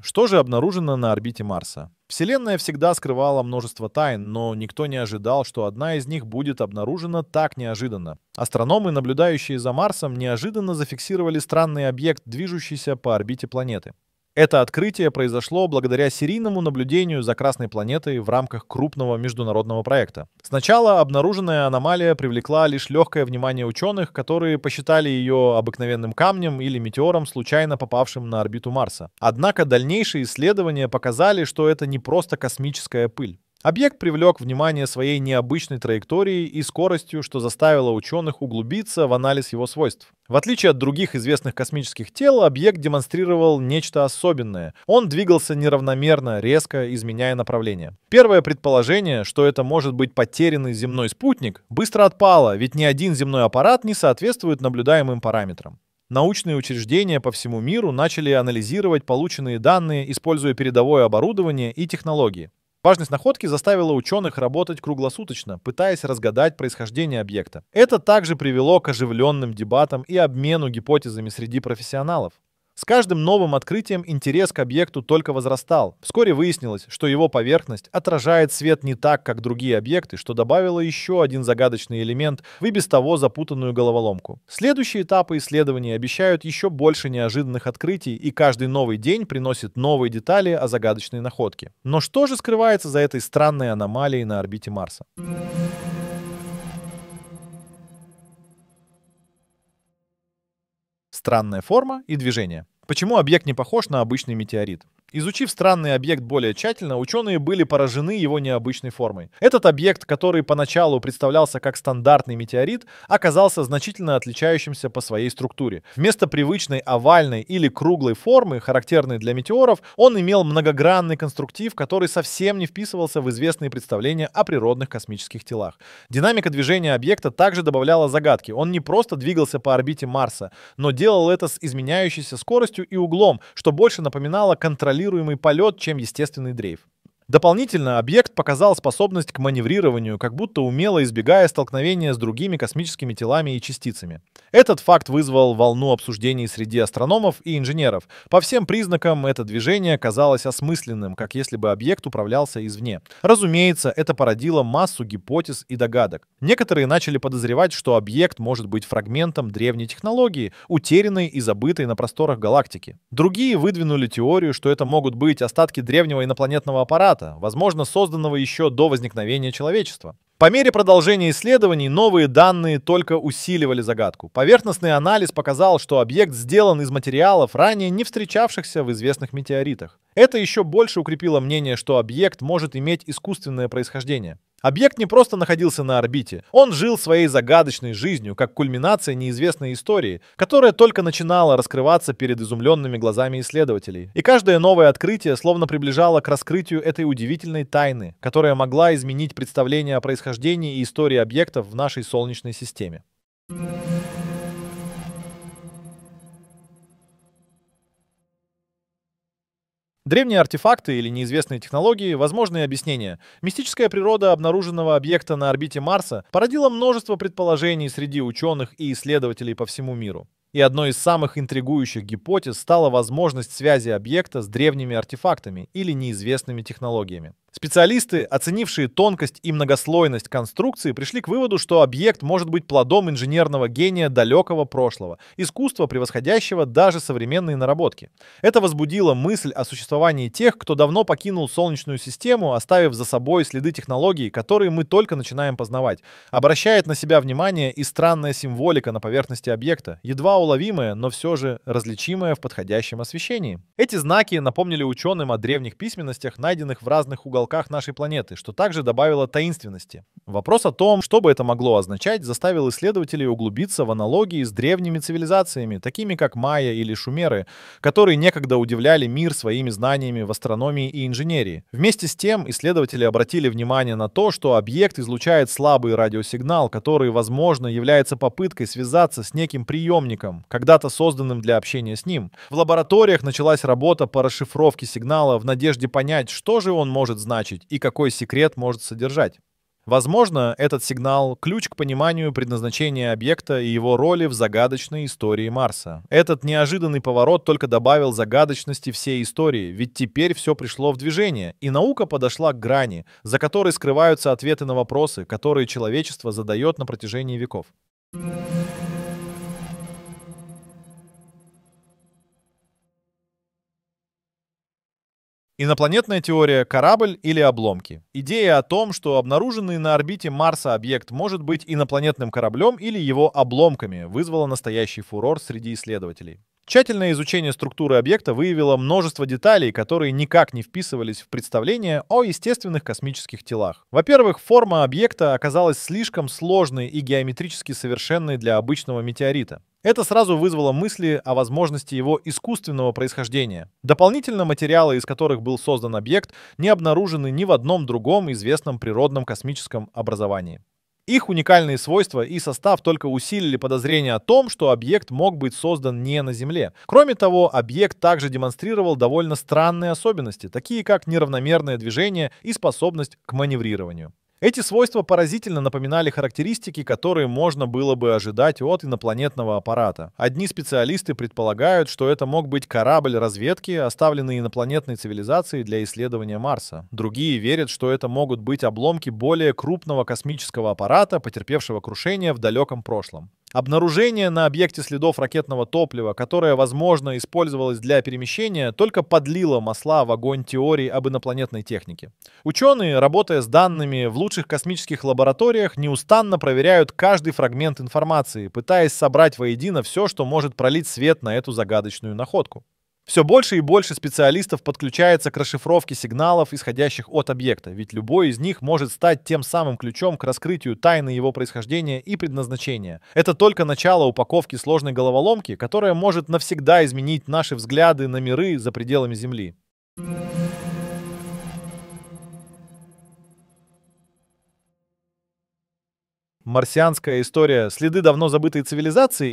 Что же обнаружено на орбите Марса? Вселенная всегда скрывала множество тайн, но никто не ожидал, что одна из них будет обнаружена так неожиданно. Астрономы, наблюдающие за Марсом, неожиданно зафиксировали странный объект, движущийся по орбите планеты. Это открытие произошло благодаря серийному наблюдению за Красной планетой в рамках крупного международного проекта. Сначала обнаруженная аномалия привлекла лишь легкое внимание ученых, которые посчитали ее обыкновенным камнем или метеором, случайно попавшим на орбиту Марса. Однако дальнейшие исследования показали, что это не просто космическая пыль. Объект привлек внимание своей необычной траекторией и скоростью, что заставило ученых углубиться в анализ его свойств. В отличие от других известных космических тел, объект демонстрировал нечто особенное. Он двигался неравномерно, резко изменяя направление. Первое предположение, что это может быть потерянный земной спутник, быстро отпало, ведь ни один земной аппарат не соответствует наблюдаемым параметрам. Научные учреждения по всему миру начали анализировать полученные данные, используя передовое оборудование и технологии. Важность находки заставила ученых работать круглосуточно, пытаясь разгадать происхождение объекта. Это также привело к оживленным дебатам и обмену гипотезами среди профессионалов. С каждым новым открытием интерес к объекту только возрастал. Вскоре выяснилось, что его поверхность отражает свет не так, как другие объекты, что добавило еще один загадочный элемент в и без того запутанную головоломку. Следующие этапы исследований обещают еще больше неожиданных открытий, и каждый новый день приносит новые детали о загадочной находке. Но что же скрывается за этой странной аномалией на орбите Марса? Странная форма и движение. Почему объект не похож на обычный метеорит? Изучив странный объект более тщательно, ученые были поражены его необычной формой. Этот объект, который поначалу представлялся как стандартный метеорит, оказался значительно отличающимся по своей структуре. Вместо привычной овальной или круглой формы, характерной для метеоров, он имел многогранный конструктив, который совсем не вписывался в известные представления о природных космических телах. Динамика движения объекта также добавляла загадки. Он не просто двигался по орбите Марса, но делал это с изменяющейся скоростью и углом, что больше напоминало контроль контролируемый полет, чем естественный дрейф. Дополнительно объект показал способность к маневрированию, как будто умело избегая столкновения с другими космическими телами и частицами. Этот факт вызвал волну обсуждений среди астрономов и инженеров. По всем признакам это движение казалось осмысленным, как если бы объект управлялся извне. Разумеется, это породило массу гипотез и догадок. Некоторые начали подозревать, что объект может быть фрагментом древней технологии, утерянной и забытой на просторах галактики. Другие выдвинули теорию, что это могут быть остатки древнего инопланетного аппарата, аппарата, возможно, созданного еще до возникновения человечества. По мере продолжения исследований новые данные только усиливали загадку. Поверхностный анализ показал, что объект сделан из материалов, ранее не встречавшихся в известных метеоритах. Это еще больше укрепило мнение, что объект может иметь искусственное происхождение. Объект не просто находился на орбите, он жил своей загадочной жизнью, как кульминация неизвестной истории, которая только начинала раскрываться перед изумленными глазами исследователей. И каждое новое открытие словно приближало к раскрытию этой удивительной тайны, которая могла изменить представление о происхождении и истории объектов в нашей Солнечной системе. Древние артефакты или неизвестные технологии – возможные объяснения. Мистическая природа обнаруженного объекта на орбите Марса породила множество предположений среди ученых и исследователей по всему миру. И одной из самых интригующих гипотез стала возможность связи объекта с древними артефактами или неизвестными технологиями. Специалисты, оценившие тонкость и многослойность конструкции, пришли к выводу, что объект может быть плодом инженерного гения далекого прошлого, искусства, превосходящего даже современные наработки. Это возбудило мысль о существовании тех, кто давно покинул Солнечную систему, оставив за собой следы технологий, которые мы только начинаем познавать. Обращает на себя внимание и странная символика на поверхности объекта, едва уловимая, но все же различимая в подходящем освещении. Эти знаки напомнили ученым о древних письменностях, найденных в разных уголках уголках нашей планеты, что также добавило таинственности. Вопрос о том, что бы это могло означать, заставил исследователей углубиться в аналогии с древними цивилизациями, такими как майя или шумеры, которые некогда удивляли мир своими знаниями в астрономии и инженерии. Вместе с тем исследователи обратили внимание на то, что объект излучает слабый радиосигнал, который, возможно, является попыткой связаться с неким приемником, когда-то созданным для общения с ним. В лабораториях началась работа по расшифровке сигнала в надежде понять, что же он может значить значить и какой секрет может содержать. Возможно, этот сигнал – ключ к пониманию предназначения объекта и его роли в загадочной истории Марса. Этот неожиданный поворот только добавил загадочности всей истории, ведь теперь все пришло в движение, и наука подошла к грани, за которой скрываются ответы на вопросы, которые человечество задает на протяжении веков. Инопланетная теория «Корабль или обломки». Идея о том, что обнаруженный на орбите Марса объект может быть инопланетным кораблем или его обломками, вызвала настоящий фурор среди исследователей. Тщательное изучение структуры объекта выявило множество деталей, которые никак не вписывались в представление о естественных космических телах. Во-первых, форма объекта оказалась слишком сложной и геометрически совершенной для обычного метеорита. Это сразу вызвало мысли о возможности его искусственного происхождения. Дополнительно материалы, из которых был создан объект, не обнаружены ни в одном другом известном природном космическом образовании. Их уникальные свойства и состав только усилили подозрение о том, что объект мог быть создан не на Земле. Кроме того, объект также демонстрировал довольно странные особенности, такие как неравномерное движение и способность к маневрированию. Эти свойства поразительно напоминали характеристики, которые можно было бы ожидать от инопланетного аппарата. Одни специалисты предполагают, что это мог быть корабль разведки, оставленный инопланетной цивилизацией для исследования Марса. Другие верят, что это могут быть обломки более крупного космического аппарата, потерпевшего крушение в далеком прошлом. Обнаружение на объекте следов ракетного топлива, которое, возможно, использовалось для перемещения, только подлило масла в огонь теории об инопланетной технике. Ученые, работая с данными в лучших космических лабораториях, неустанно проверяют каждый фрагмент информации, пытаясь собрать воедино все, что может пролить свет на эту загадочную находку. Все больше и больше специалистов подключается к расшифровке сигналов, исходящих от объекта, ведь любой из них может стать тем самым ключом к раскрытию тайны его происхождения и предназначения. Это только начало упаковки сложной головоломки, которая может навсегда изменить наши взгляды на миры за пределами Земли. Марсианская история «Следы давно забытой цивилизации»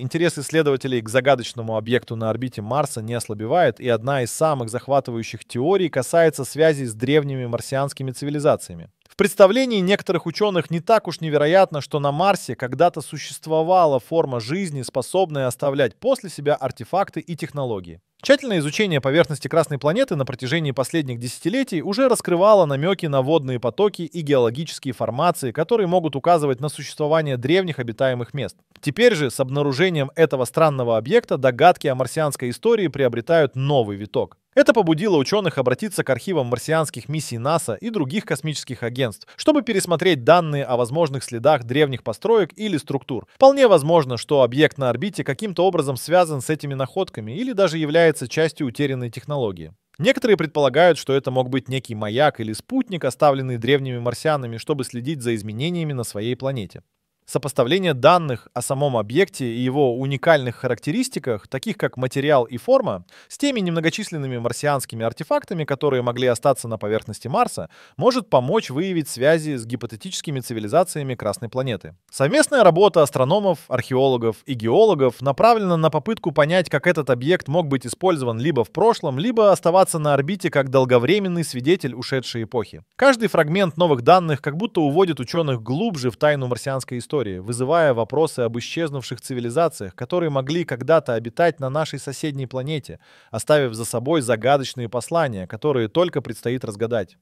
Интерес исследователей к загадочному объекту на орбите Марса не ослабевает, и одна из самых захватывающих теорий касается связи с древними марсианскими цивилизациями. В представлении некоторых ученых не так уж невероятно, что на Марсе когда-то существовала форма жизни, способная оставлять после себя артефакты и технологии. Тщательное изучение поверхности Красной планеты на протяжении последних десятилетий уже раскрывало намеки на водные потоки и геологические формации, которые могут указывать на существование древних обитаемых мест. Теперь же с обнаружением этого странного объекта догадки о марсианской истории приобретают новый виток. Это побудило ученых обратиться к архивам марсианских миссий НАСА и других космических агентств, чтобы пересмотреть данные о возможных следах древних построек или структур. Вполне возможно, что объект на орбите каким-то образом связан с этими находками или даже является частью утерянной технологии. Некоторые предполагают, что это мог быть некий маяк или спутник, оставленный древними марсианами, чтобы следить за изменениями на своей планете сопоставление данных о самом объекте и его уникальных характеристиках, таких как материал и форма, с теми немногочисленными марсианскими артефактами, которые могли остаться на поверхности Марса, может помочь выявить связи с гипотетическими цивилизациями Красной планеты. Совместная работа астрономов, археологов и геологов направлена на попытку понять, как этот объект мог быть использован либо в прошлом, либо оставаться на орбите как долговременный свидетель ушедшей эпохи. Каждый фрагмент новых данных как будто уводит ученых глубже в тайну марсианской истории истории, вызывая вопросы об исчезнувших цивилизациях, которые могли когда-то обитать на нашей соседней планете, оставив за собой загадочные послания, которые только предстоит разгадать.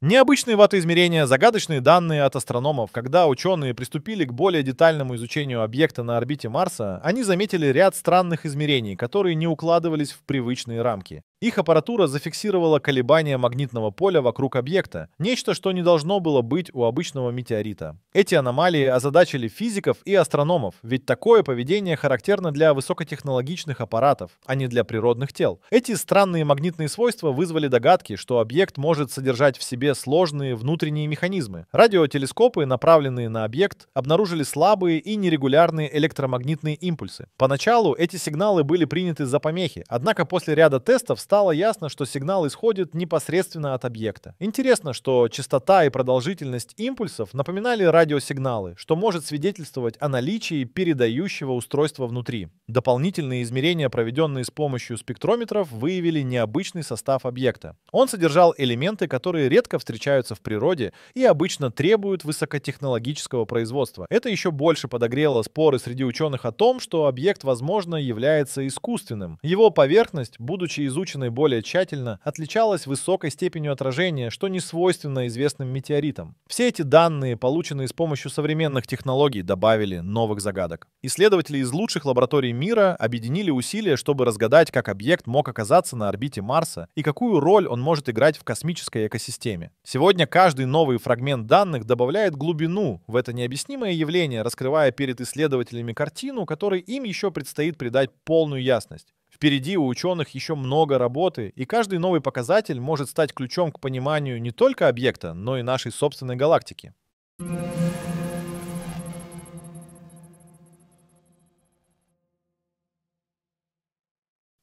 Необычные ватоизмерения, загадочные данные от астрономов. Когда ученые приступили к более детальному изучению объекта на орбите Марса, они заметили ряд странных измерений, которые не укладывались в привычные рамки. Их аппаратура зафиксировала колебания магнитного поля вокруг объекта, нечто, что не должно было быть у обычного метеорита. Эти аномалии озадачили физиков и астрономов, ведь такое поведение характерно для высокотехнологичных аппаратов, а не для природных тел. Эти странные магнитные свойства вызвали догадки, что объект может содержать в себе сложные внутренние механизмы. Радиотелескопы, направленные на объект, обнаружили слабые и нерегулярные электромагнитные импульсы. Поначалу эти сигналы были приняты за помехи, однако после ряда тестов стало ясно, что сигнал исходит непосредственно от объекта. Интересно, что частота и продолжительность импульсов напоминали радиосигналы, что может свидетельствовать о наличии передающего устройства внутри. Дополнительные измерения, проведенные с помощью спектрометров, выявили необычный состав объекта. Он содержал элементы, которые редко встречаются в природе и обычно требуют высокотехнологического производства. Это еще больше подогрело споры среди ученых о том, что объект, возможно, является искусственным. Его поверхность, будучи изучена изученной более тщательно, отличалась высокой степенью отражения, что не свойственно известным метеоритам. Все эти данные, полученные с помощью современных технологий, добавили новых загадок. Исследователи из лучших лабораторий мира объединили усилия, чтобы разгадать, как объект мог оказаться на орбите Марса и какую роль он может играть в космической экосистеме. Сегодня каждый новый фрагмент данных добавляет глубину в это необъяснимое явление, раскрывая перед исследователями картину, которой им еще предстоит придать полную ясность. Впереди у ученых еще много работы, и каждый новый показатель может стать ключом к пониманию не только объекта, но и нашей собственной галактики.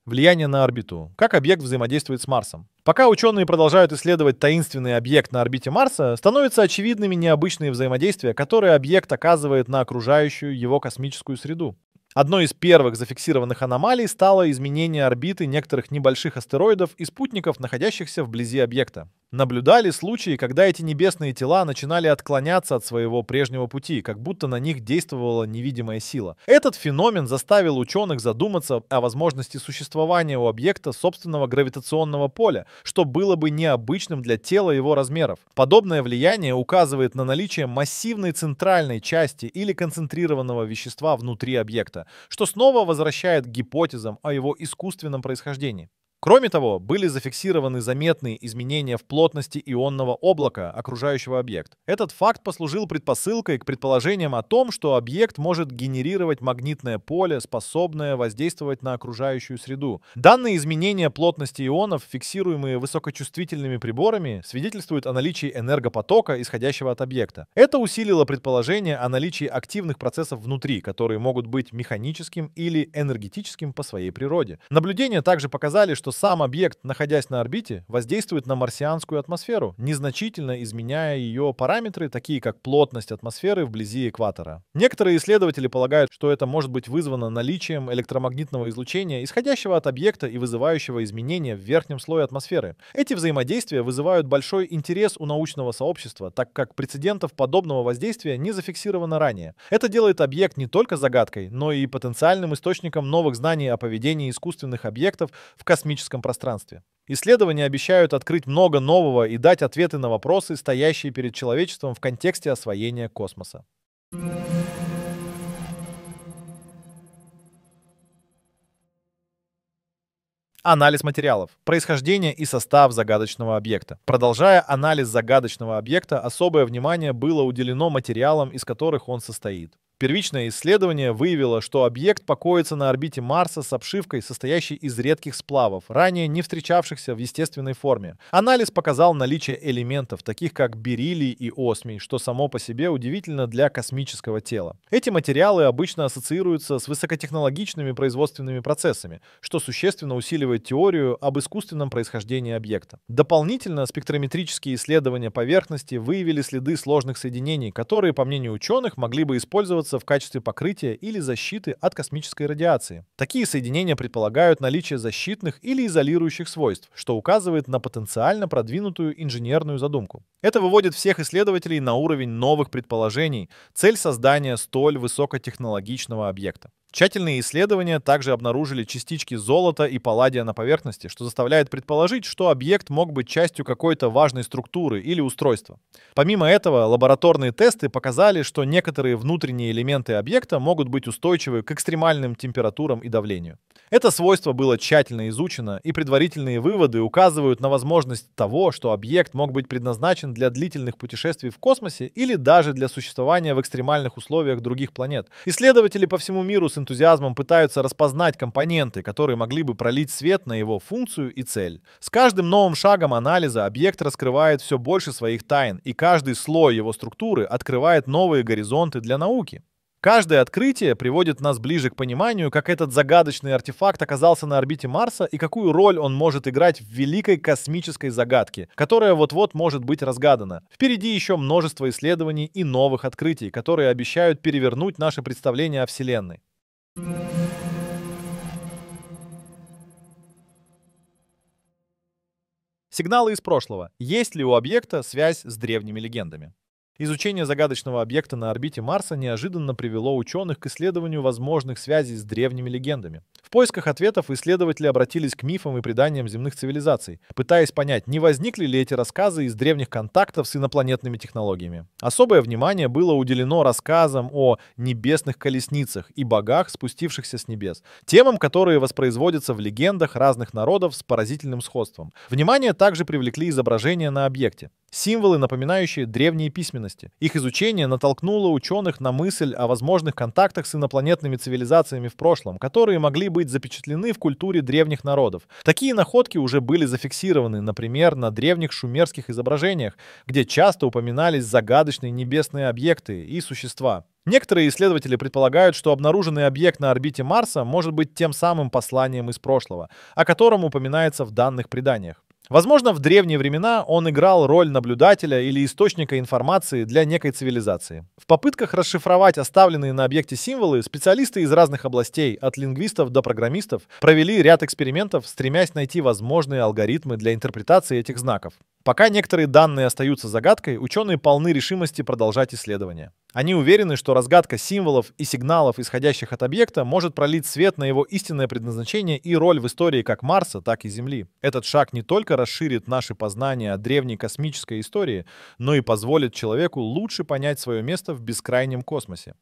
Влияние на орбиту. Как объект взаимодействует с Марсом? Пока ученые продолжают исследовать таинственный объект на орбите Марса, становятся очевидными необычные взаимодействия, которые объект оказывает на окружающую его космическую среду. Одной из первых зафиксированных аномалий стало изменение орбиты некоторых небольших астероидов и спутников, находящихся вблизи объекта. Наблюдали случаи, когда эти небесные тела начинали отклоняться от своего прежнего пути, как будто на них действовала невидимая сила. Этот феномен заставил ученых задуматься о возможности существования у объекта собственного гравитационного поля, что было бы необычным для тела его размеров. Подобное влияние указывает на наличие массивной центральной части или концентрированного вещества внутри объекта, что снова возвращает к гипотезам о его искусственном происхождении. Кроме того, были зафиксированы заметные изменения в плотности ионного облака, окружающего объект. Этот факт послужил предпосылкой к предположениям о том, что объект может генерировать магнитное поле, способное воздействовать на окружающую среду. Данные изменения плотности ионов, фиксируемые высокочувствительными приборами, свидетельствуют о наличии энергопотока, исходящего от объекта. Это усилило предположение о наличии активных процессов внутри, которые могут быть механическим или энергетическим по своей природе. Наблюдения также показали, что сам объект, находясь на орбите, воздействует на марсианскую атмосферу, незначительно изменяя ее параметры, такие как плотность атмосферы вблизи экватора. Некоторые исследователи полагают, что это может быть вызвано наличием электромагнитного излучения, исходящего от объекта и вызывающего изменения в верхнем слое атмосферы. Эти взаимодействия вызывают большой интерес у научного сообщества, так как прецедентов подобного воздействия не зафиксировано ранее. Это делает объект не только загадкой, но и потенциальным источником новых знаний о поведении искусственных объектов в космическом космическом пространстве. Исследования обещают открыть много нового и дать ответы на вопросы, стоящие перед человечеством в контексте освоения космоса. Анализ материалов. Происхождение и состав загадочного объекта. Продолжая анализ загадочного объекта, особое внимание было уделено материалам, из которых он состоит. Первичное исследование выявило, что объект покоится на орбите Марса с обшивкой, состоящей из редких сплавов, ранее не встречавшихся в естественной форме. Анализ показал наличие элементов, таких как бериллий и осмий, что само по себе удивительно для космического тела. Эти материалы обычно ассоциируются с высокотехнологичными производственными процессами, что существенно усиливает теорию об искусственном происхождении объекта. Дополнительно спектрометрические исследования поверхности выявили следы сложных соединений, которые, по мнению ученых, могли бы использоваться использоваться в качестве покрытия или защиты от космической радиации. Такие соединения предполагают наличие защитных или изолирующих свойств, что указывает на потенциально продвинутую инженерную задумку. Это выводит всех исследователей на уровень новых предположений, цель создания столь высокотехнологичного объекта. Тщательные исследования также обнаружили частички золота и палладия на поверхности, что заставляет предположить, что объект мог быть частью какой-то важной структуры или устройства. Помимо этого, лабораторные тесты показали, что некоторые внутренние элементы объекта могут быть устойчивы к экстремальным температурам и давлению. Это свойство было тщательно изучено, и предварительные выводы указывают на возможность того, что объект мог быть предназначен для длительных путешествий в космосе или даже для существования в экстремальных условиях других планет. Исследователи по всему миру с энтузиазмом пытаются распознать компоненты, которые могли бы пролить свет на его функцию и цель. С каждым новым шагом анализа объект раскрывает все больше своих тайн, и каждый слой его структуры открывает новые горизонты для науки. Каждое открытие приводит нас ближе к пониманию, как этот загадочный артефакт оказался на орбите Марса и какую роль он может играть в великой космической загадке, которая вот-вот может быть разгадана. Впереди еще множество исследований и новых открытий, которые обещают перевернуть наше представление о Вселенной. Сигналы из прошлого. Есть ли у объекта связь с древними легендами? Изучение загадочного объекта на орбите Марса неожиданно привело ученых к исследованию возможных связей с древними легендами. В поисках ответов исследователи обратились к мифам и преданиям земных цивилизаций, пытаясь понять, не возникли ли эти рассказы из древних контактов с инопланетными технологиями. Особое внимание было уделено рассказам о небесных колесницах и богах, спустившихся с небес, темам, которые воспроизводятся в легендах разных народов с поразительным сходством. Внимание также привлекли изображения на объекте символы, напоминающие древние письменности. Их изучение натолкнуло ученых на мысль о возможных контактах с инопланетными цивилизациями в прошлом, которые могли быть запечатлены в культуре древних народов. Такие находки уже были зафиксированы, например, на древних шумерских изображениях, где часто упоминались загадочные небесные объекты и существа. Некоторые исследователи предполагают, что обнаруженный объект на орбите Марса может быть тем самым посланием из прошлого, о котором упоминается в данных преданиях. Возможно, в древние времена он играл роль наблюдателя или источника информации для некой цивилизации. В попытках расшифровать оставленные на объекте символы специалисты из разных областей, от лингвистов до программистов, провели ряд экспериментов, стремясь найти возможные алгоритмы для интерпретации этих знаков. Пока некоторые данные остаются загадкой, ученые полны решимости продолжать исследования. Они уверены, что разгадка символов и сигналов, исходящих от объекта, может пролить свет на его истинное предназначение и роль в истории как Марса, так и Земли. Этот шаг не только расширит наши познания о древней космической истории, но и позволит человеку лучше понять свое место в бескрайнем космосе.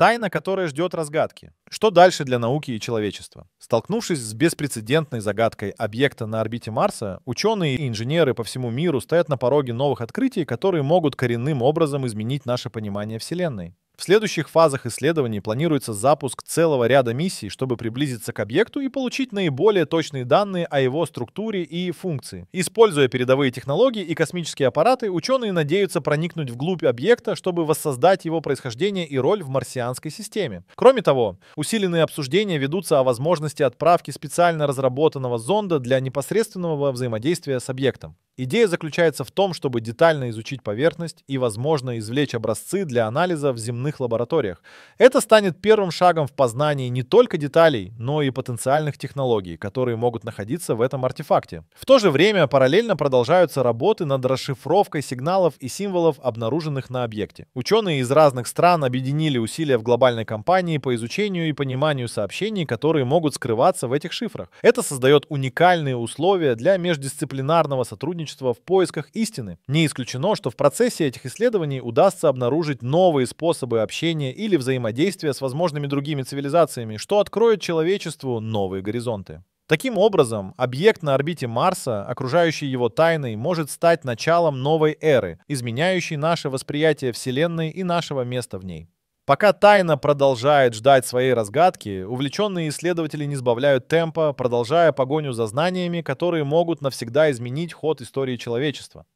Тайна, которая ждет разгадки. Что дальше для науки и человечества? Столкнувшись с беспрецедентной загадкой объекта на орбите Марса, ученые и инженеры по всему миру стоят на пороге новых открытий, которые могут коренным образом изменить наше понимание Вселенной. В следующих фазах исследований планируется запуск целого ряда миссий, чтобы приблизиться к объекту и получить наиболее точные данные о его структуре и функции. Используя передовые технологии и космические аппараты, ученые надеются проникнуть вглубь объекта, чтобы воссоздать его происхождение и роль в марсианской системе. Кроме того, усиленные обсуждения ведутся о возможности отправки специально разработанного зонда для непосредственного взаимодействия с объектом. Идея заключается в том, чтобы детально изучить поверхность и, возможно, извлечь образцы для анализа в земных лабораториях. Это станет первым шагом в познании не только деталей, но и потенциальных технологий, которые могут находиться в этом артефакте. В то же время параллельно продолжаются работы над расшифровкой сигналов и символов, обнаруженных на объекте. Ученые из разных стран объединили усилия в глобальной кампании по изучению и пониманию сообщений, которые могут скрываться в этих шифрах. Это создает уникальные условия для междисциплинарного сотрудничества сотрудничество в поисках истины. Не исключено, что в процессе этих исследований удастся обнаружить новые способы общения или взаимодействия с возможными другими цивилизациями, что откроет человечеству новые горизонты. Таким образом, объект на орбите Марса, окружающий его тайной, может стать началом новой эры, изменяющей наше восприятие Вселенной и нашего места в ней. Пока тайна продолжает ждать своей разгадки, увлеченные исследователи не сбавляют темпа, продолжая погоню за знаниями, которые могут навсегда изменить ход истории человечества.